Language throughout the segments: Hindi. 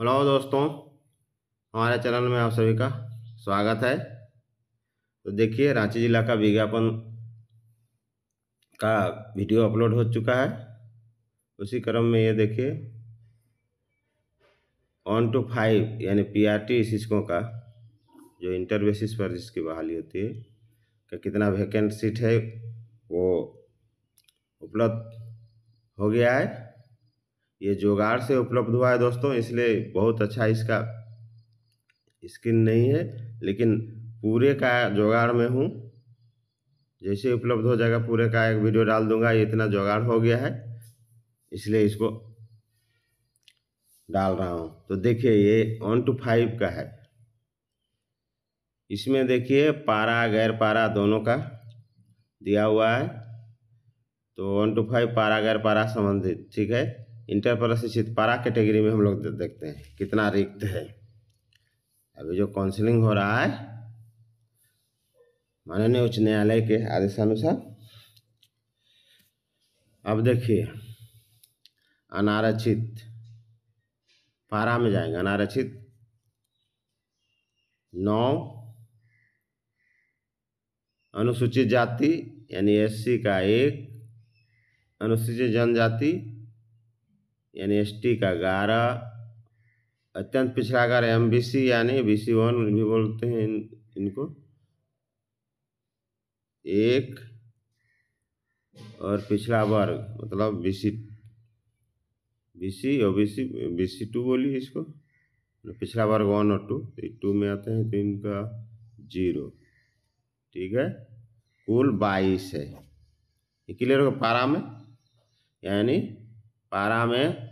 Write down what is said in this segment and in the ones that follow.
हेलो दोस्तों हमारे चैनल में आप सभी का स्वागत है तो देखिए रांची ज़िला का विज्ञापन का वीडियो अपलोड हो चुका है उसी क्रम में ये देखिए वन टू फाइव यानी पीआरटी शिक्षकों का जो इंटर बेसिस पर जिसकी बहाली होती है कि कितना वैकेंट सीट है वो उपलब्ध हो गया है ये जोगाड़ से उपलब्ध हुआ है दोस्तों इसलिए बहुत अच्छा इसका स्किन नहीं है लेकिन पूरे का जोगाड़ में हूँ जैसे उपलब्ध हो जाएगा पूरे का एक वीडियो डाल दूंगा ये इतना जोगाड़ हो गया है इसलिए इसको डाल रहा हूँ तो देखिए ये वन टू फाइव का है इसमें देखिए पारा गैर पारा दोनों का दिया हुआ है तो वन टू फाइव पारा गैर पारा संबंधित ठीक है इंटर शिक्षित पारा कैटेगरी में हम लोग देखते हैं कितना रिक्त है अभी जो काउंसलिंग हो रहा है माननीय उच्च न्यायालय के आदेशानुसार अब देखिए अनारक्षित पारा में जाएंगे अनारक्षित नौ अनुसूचित जाति यानी एससी का एक अनुसूचित जनजाति यानी एस टी का ग्यारह अत्यंत पिछड़ा कर एम बी सी यानी बी सी वन भी बोलते हैं इन इनको एक और पिछड़ा वर्ग मतलब B C B C O B C B C two बोलिए इसको पिछड़ा वर्ग वन और टू तो टू में आते हैं तो इनका जीरो ठीक है कुल बाईस है क्लियर होगा पारा में यानी पारा में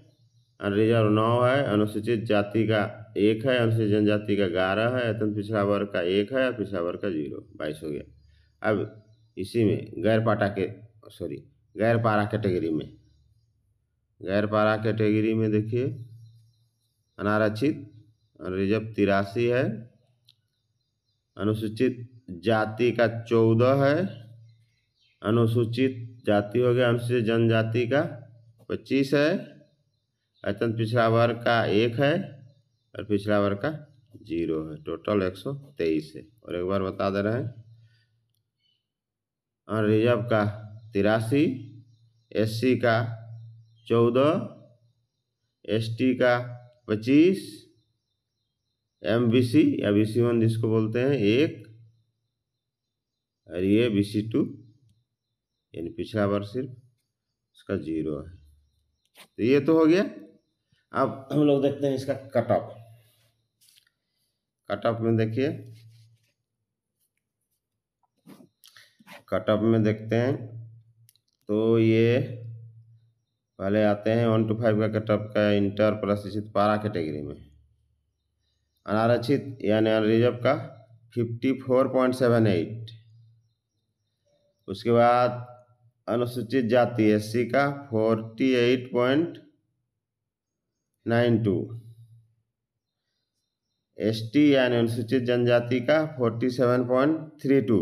रिजर्व नौ है अनुसूचित जाति का एक है अनुसूचित जनजाति का ग्यारह है अत्यंत पिछड़ा वर्ग का एक है और पिछड़ा वर्ग का जीरो बाईस हो गया अब इसी में गैर पाटा के सॉरी गैर पारा कैटेगरी में गैर पारा कैटेगरी में देखिए अनारक्षित रिजर्व तिरासी है अनुसूचित जाति का चौदह है अनुसूचित जाति हो गया अनुसूचित जनजाति का पच्चीस है अत्यंत पिछड़ा वर्ग का एक है और पिछड़ा वर्ग का जीरो है टोटल एक सौ तेईस है और एक बार बता दे रहे हैं और रिजर्व का तिरासी एससी का चौदह एसटी का पच्चीस एम बी सी या बी सी वन जिसको बोलते हैं एक और ये बी सी टू यानी पिछड़ा वर्ग सिर्फ उसका जीरो है तो ये तो हो गया अब हम लोग देखते हैं इसका कट ऑफ कट ऑफ में देखिए कट ऑफ में देखते हैं तो ये पहले आते हैं वन टू फाइव का कट ऑफ का इंटर प्रशिक्षित पारा कैटेगरी में अनारक्षित यानी अनरिजर्व का fifty four point seven eight उसके बाद अनुसूचित जाति एस का forty eight point nine two S यानी अनुसूचित जनजाति का forty seven point three two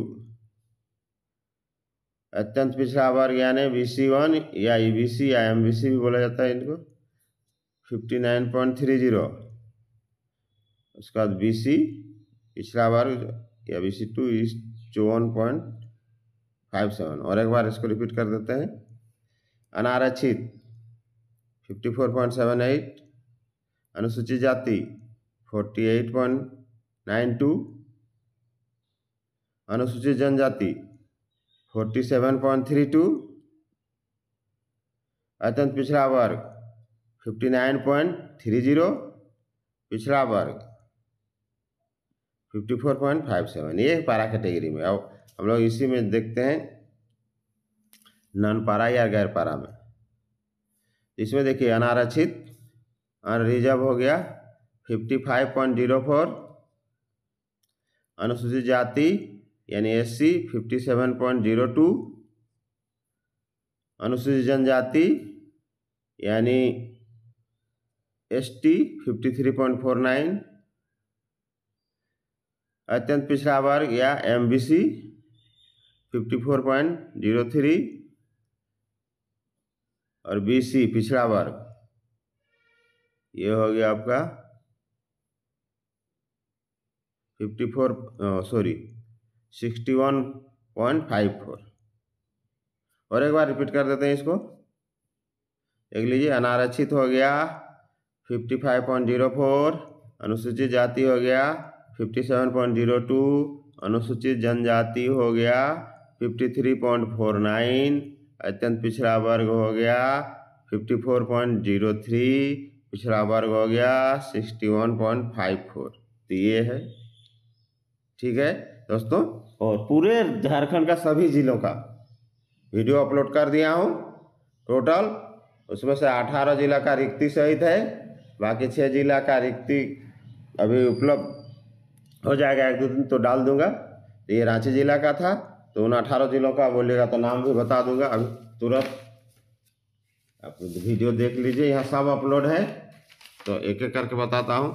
अत्यंत पिछड़ा वर्ग यानी बी सी वन या ई बी सी या एम बी सी भी बोला जाता है इनको fifty nine point three zero उसके बाद बी सी पिछड़ा वर्ग या बी सी टू इस चौवन पॉइंट फाइव सेवन और एक बार इसको रिपीट कर देते हैं अनारक्षित fifty four point seven eight अनुसूचित जाति forty eight point nine two अनुसूचित जनजाति forty seven point three two अत्यंत पिछड़ा वर्ग fifty nine point three zero पिछड़ा वर्ग fifty four point five seven ये पारा कैटेगरी में अब हम लोग इसी में देखते हैं नन पारा या गैर पारा में इसमें देखिए अनारक्षित अनरिजर्व हो गया fifty five point zero four अनुसूचित जाति यानी S C fifty seven point zero two अनुसूचित जनजाति यानी S T fifty three point four nine अत्यंत पिछड़ा वर्ग या M B C fifty four point zero three और बी सी पिछड़ा वर्ग ये हो गया आपका fifty four sorry sixty one point five four और एक बार रिपीट कर देते हैं इसको देख लीजिए अनारक्षित हो गया fifty five point zero four अनुसूचित जाति हो गया fifty seven point zero two अनुसूचित जनजाति हो गया fifty three point four nine अत्यंत पिछड़ा वर्ग हो गया fifty four point zero three पिछड़ा वर्ग हो गया sixty one point five four तो ये है ठीक है दोस्तों और पूरे झारखंड का सभी ज़िलों का वीडियो अपलोड कर दिया हूँ टोटल उसमें से अठारह जिला का रिक्ति सहित है बाकी छः जिला का रिक्ति अभी उपलब्ध हो जाएगा एक दो दिन तो डाल दूंगा तो ये रांची ज़िला का था तो उन अठारह जिलों का बोलिएगा तो नाम भी बता दूंगा अभी तुरंत आप वीडियो देख लीजिए यहाँ सब अपलोड है तो एक एक करके बताता हूँ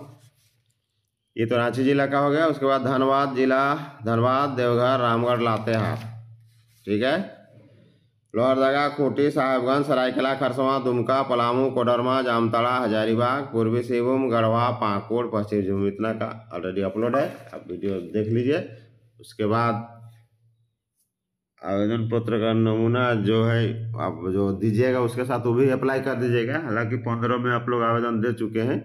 ये तो रांची जिला का हो गया उसके बाद धनबाद जिला धनबाद देवघर रामगढ़ लातेहार ठीक है लोहरदगा कोटी साहेबगंज सरायकला खरसवा दुमका पलामू कोडरमा जामताड़ा हजारीबाग पूर्वी सिंहभूम गढ़वा पाकुड़ पश्चिम सिंहभूम इतना का ऑलरेडी अपलोड है आप वीडियो देख लीजिए उसके बाद आवेदन पत्र का नमूना जो है आप जो दीजिएगा उसके साथ वो भी अप्लाई कर दीजिएगा हालांकि पंद्रह में आप लोग आवेदन दे चुके हैं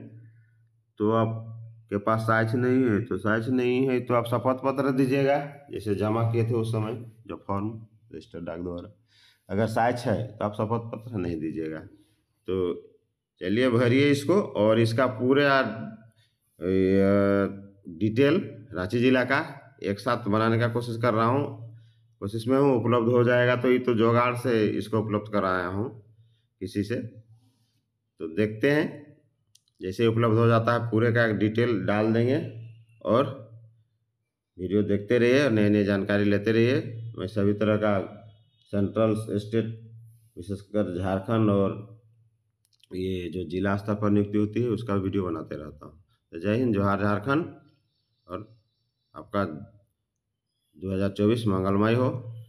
तो आपके पास साइज नहीं है तो साइज नहीं है तो आप शपथ पत्र दीजिएगा जैसे जमा किए थे उस समय जो फॉर्म रजिस्टर डाक द्वारा अगर साइज है तो आप शपथ पत्र नहीं दीजिएगा तो चलिए भरिए इसको और इसका पूरा डिटेल रांची ज़िला का एक साथ बनाने का कोशिश कर रहा हूँ कोशिश में हूँ उपलब्ध हो जाएगा तो ये तो जोगाड़ से इसको उपलब्ध कराया हूँ किसी से तो देखते हैं जैसे उपलब्ध हो जाता है पूरे का एक डिटेल डाल देंगे और वीडियो देखते रहिए और नई नई जानकारी लेते रहिए मैं सभी तरह का सेंट्रल स्टेट विशेषकर झारखंड और ये जो जिला स्तर पर नियुक्ति होती है उसका वीडियो बनाते रहता हूँ तो जय हिंद जोहार झारखंड और आपका 2024, Mangalmai, ¿no?